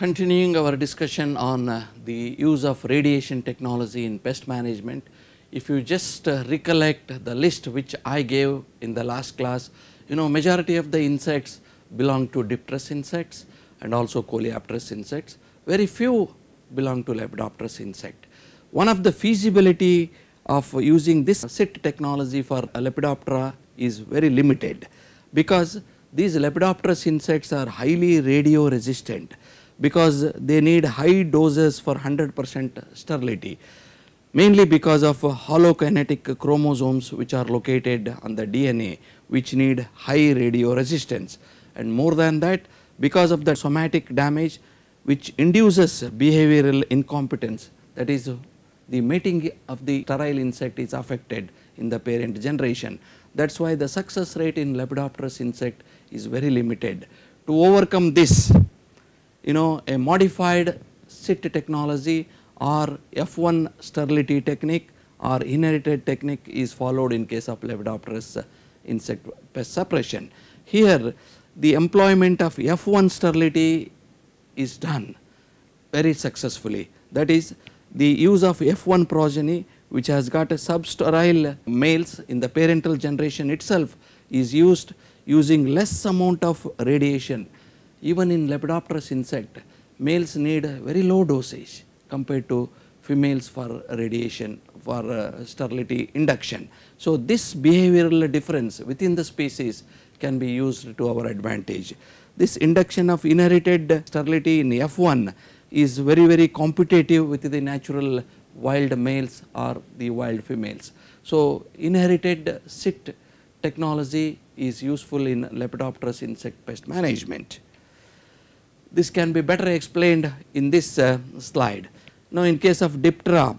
Continuing our discussion on uh, the use of radiation technology in pest management, if you just uh, recollect the list which I gave in the last class, you know majority of the insects belong to dipterous insects and also coleopterous insects, very few belong to lepidopterous insect. One of the feasibility of using this SIT technology for Lepidoptera is very limited because these Lepidopterous insects are highly radio resistant because they need high doses for 100 percent sterility mainly because of holokinetic chromosomes which are located on the DNA which need high radio resistance and more than that because of the somatic damage which induces behavioral incompetence that is the mating of the sterile insect is affected in the parent generation. That is why the success rate in Lepidopterous insect is very limited. To overcome this you know a modified SIT technology or F1 sterility technique or inherited technique is followed in case of Lepidopterous insect pest suppression. Here the employment of F1 sterility is done very successfully that is the use of F1 progeny which has got a substerile males in the parental generation itself is used using less amount of radiation even in Lepidopterous insect, males need very low dosage compared to females for radiation for uh, sterility induction. So, this behavioral difference within the species can be used to our advantage. This induction of inherited sterility in F1 is very very competitive with the natural wild males or the wild females. So, inherited SIT technology is useful in Lepidopterous insect pest management. This can be better explained in this uh, slide. Now, in case of Diptera,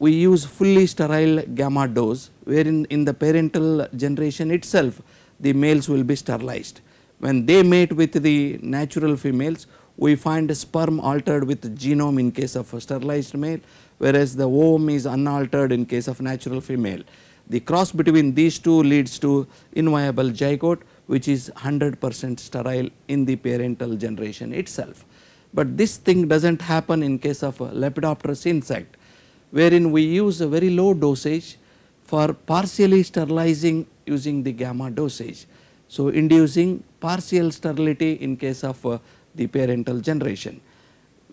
we use fully sterile gamma dose, wherein in the parental generation itself, the males will be sterilized. When they mate with the natural females, we find sperm altered with genome in case of sterilized male, whereas the ovum is unaltered in case of natural female. The cross between these two leads to inviable zygote which is 100 percent sterile in the parental generation itself. But this thing does not happen in case of Lepidopterous insect, wherein we use a very low dosage for partially sterilizing using the gamma dosage. So, inducing partial sterility in case of uh, the parental generation.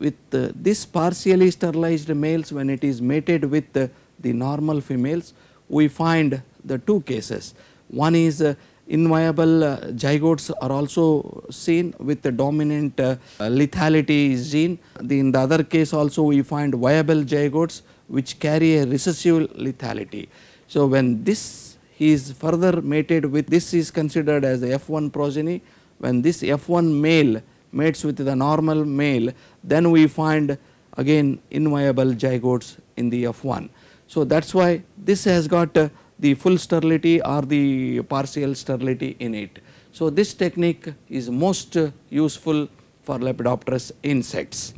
With uh, this partially sterilized males when it is mated with uh, the normal females, we find the two cases. One is uh, Inviable uh, zygotes are also seen with the dominant uh, lethality gene. in the other case also we find viable zygotes which carry a recessive lethality. So when this is further mated with this is considered as the F1 progeny, when this F1 male mates with the normal male, then we find again inviable zygotes in the F1. So that is why this has got uh, the full sterility or the partial sterility in it. So, this technique is most useful for Lepidopterous insects.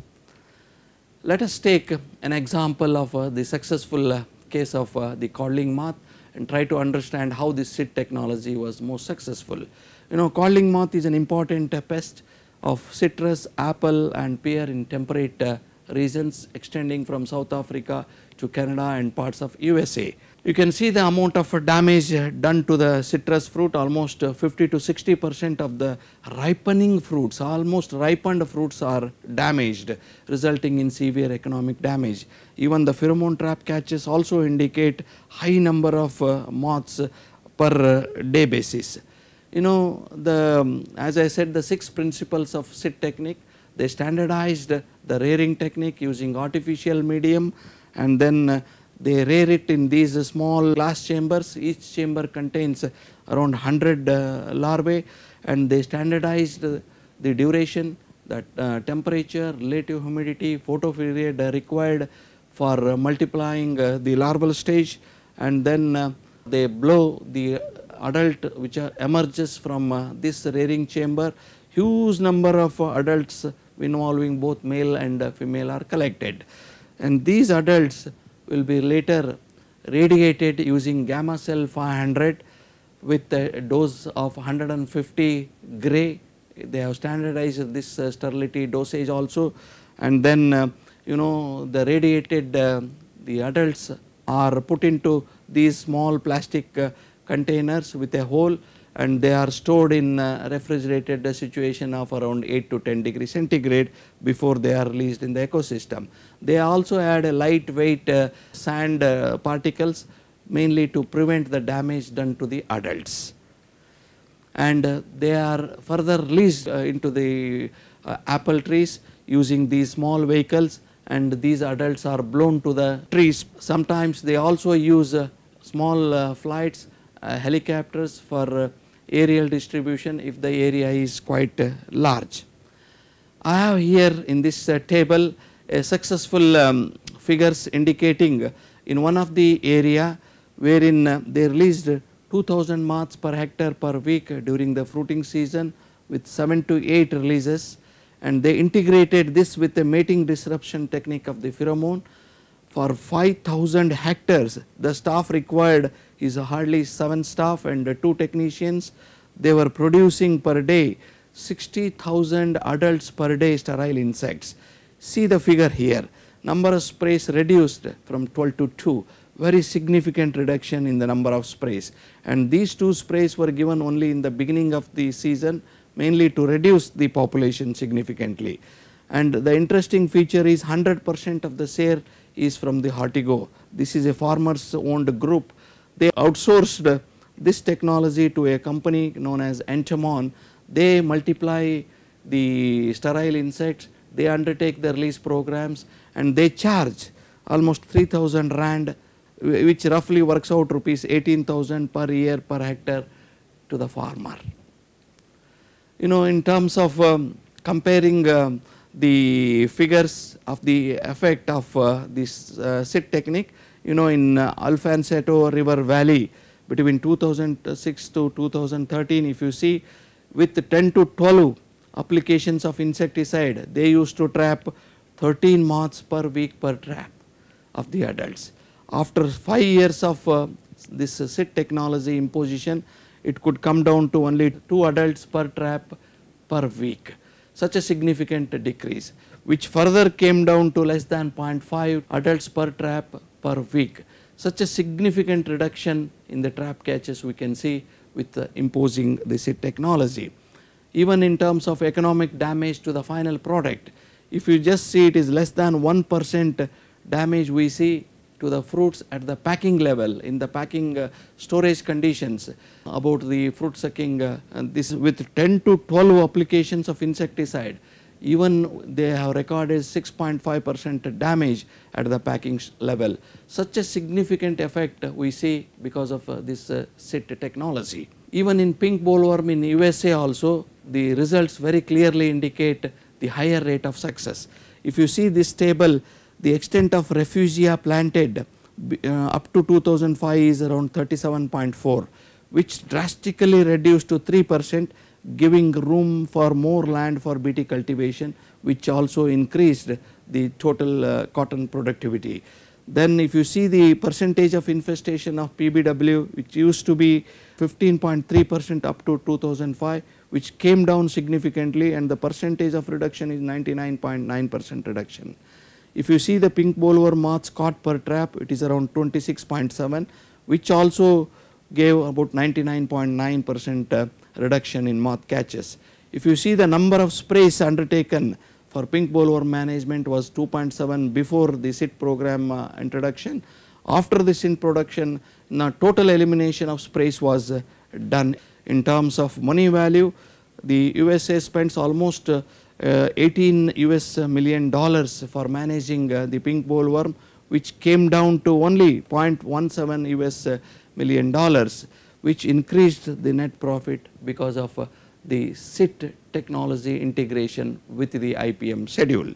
Let us take an example of uh, the successful uh, case of uh, the codling moth and try to understand how this sit technology was most successful. You know codling moth is an important uh, pest of citrus, apple and pear in temperate uh, regions extending from South Africa to Canada and parts of USA. You can see the amount of damage done to the citrus fruit almost 50 to 60 percent of the ripening fruits almost ripened fruits are damaged resulting in severe economic damage. Even the pheromone trap catches also indicate high number of uh, moths per uh, day basis. You know the as I said the six principles of SIT technique they standardized the rearing technique using artificial medium and then they rear it in these small glass chambers. Each chamber contains around 100 uh, larvae and they standardized the duration, that uh, temperature, relative humidity, photo period required for uh, multiplying the larval stage and then they blow the adult which emerges from this rearing chamber. Huge number of adults involving both male and female are collected. And these adults will be later radiated using gamma cell 500 with a dose of 150 gray. They have standardized this uh, sterility dosage also and then uh, you know the radiated uh, the adults are put into these small plastic uh, containers with a hole and they are stored in refrigerated situation of around 8 to 10 degree centigrade before they are released in the ecosystem. They also add a lightweight uh, sand uh, particles mainly to prevent the damage done to the adults. And uh, they are further released into the apple trees using these small vehicles and these adults are blown to the trees. Sometimes they also use uh, small uh, flights, uh, helicopters for aerial distribution if the area is quite uh, large. I have here in this uh, table a successful um, figures indicating uh, in one of the area wherein they released 2000 moths per hectare per week during the fruiting season with 7 to 8 releases and they integrated this with the mating disruption technique of the pheromone for 5000 hectares the staff required is hardly 7 staff and 2 technicians. They were producing per day 60,000 adults per day sterile insects. See the figure here number of sprays reduced from 12 to 2 very significant reduction in the number of sprays and these two sprays were given only in the beginning of the season mainly to reduce the population significantly. And the interesting feature is 100 percent of the share is from the Hartigo. This is a farmers owned group. They outsourced this technology to a company known as Entomon. They multiply the sterile insects, they undertake the release programs and they charge almost 3000 rand which roughly works out rupees 18,000 per year per hectare to the farmer. You know in terms of um, comparing um, the figures of the effect of uh, this uh, sit technique. You know in uh, Alfonsetto River Valley between 2006 to 2013 if you see with 10 to 12 applications of insecticide they used to trap 13 moths per week per trap of the adults. After 5 years of uh, this sit technology imposition it could come down to only 2 adults per trap per week such a significant decrease which further came down to less than 0.5 adults per trap per week. Such a significant reduction in the trap catches we can see with uh, imposing this technology. Even in terms of economic damage to the final product, if you just see it is less than 1 percent damage we see to the fruits at the packing level, in the packing uh, storage conditions about the fruit sucking uh, and this with 10 to 12 applications of insecticide even they have recorded 6.5 percent damage at the packing level. Such a significant effect we see because of uh, this uh, SIT technology. Even in pink bollworm in USA also the results very clearly indicate the higher rate of success. If you see this table the extent of refugia planted uh, up to 2005 is around 37.4 which drastically reduced to 3 percent giving room for more land for BT cultivation which also increased the total uh, cotton productivity. Then if you see the percentage of infestation of PBW which used to be 15.3 percent up to 2005 which came down significantly and the percentage of reduction is 99.9 percent reduction. If you see the pink bowler marks caught per trap, it is around 26.7, which also gave about 99.9 percent uh, reduction in moth catches. If you see the number of sprays undertaken for pink bowler management was 2.7 before the SIT program uh, introduction. After the SIT production, now total elimination of sprays was uh, done. In terms of money value, the USA spends almost uh, 18 US million dollars for managing uh, the pink bollworm which came down to only 0.17 US uh, million dollars which increased the net profit because of the SIT technology integration with the IPM schedule.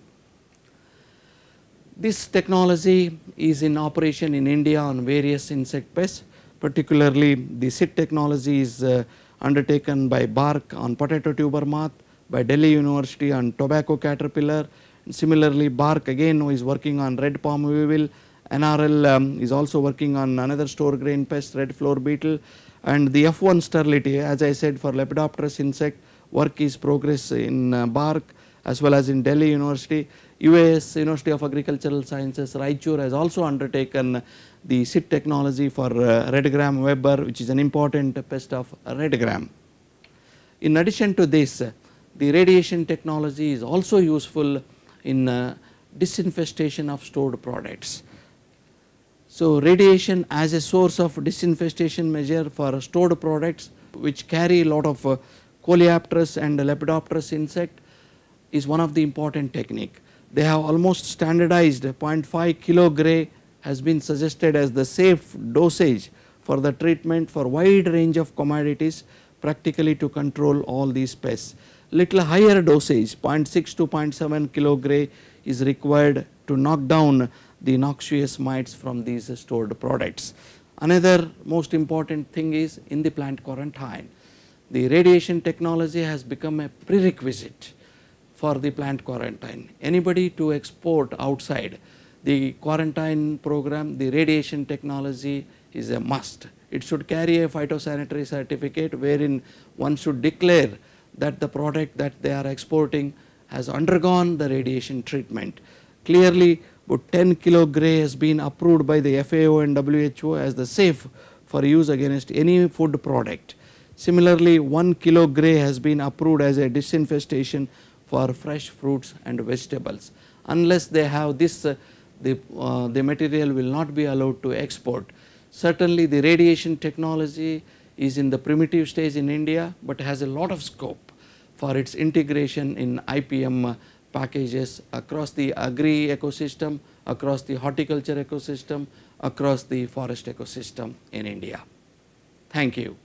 This technology is in operation in India on various insect pests particularly the SIT technology is undertaken by Bark on potato tuber moth, by Delhi University on tobacco caterpillar. Similarly, Bark again is working on red palm weevil. NRL um, is also working on another store grain pest, red floor beetle. And the F1 sterility, as I said, for Lepidopterous insect, work is progress in uh, Bark as well as in Delhi University. US University of Agricultural Sciences, Raichur has also undertaken the SIT technology for uh, gram Weber, which is an important pest of red gram. In addition to this, the radiation technology is also useful in uh, disinfestation of stored products. So, radiation as a source of disinfestation measure for stored products which carry a lot of uh, coleopterous and lepidopterous insect is one of the important technique. They have almost standardized 0.5 kilo gray has been suggested as the safe dosage for the treatment for wide range of commodities practically to control all these pests little higher dosage 0.6 to 0.7 gray, is required to knock down the noxious mites from these stored products. Another most important thing is in the plant quarantine. The radiation technology has become a prerequisite for the plant quarantine. Anybody to export outside the quarantine program, the radiation technology is a must. It should carry a phytosanitary certificate wherein one should declare that the product that they are exporting has undergone the radiation treatment. Clearly, about 10 kilo gray has been approved by the FAO and WHO as the safe for use against any food product. Similarly, 1 kilo gray has been approved as a disinfestation for fresh fruits and vegetables. Unless they have this, uh, the, uh, the material will not be allowed to export. Certainly, the radiation technology is in the primitive stage in India, but has a lot of scope for its integration in IPM packages across the agri ecosystem, across the horticulture ecosystem, across the forest ecosystem in India. Thank you.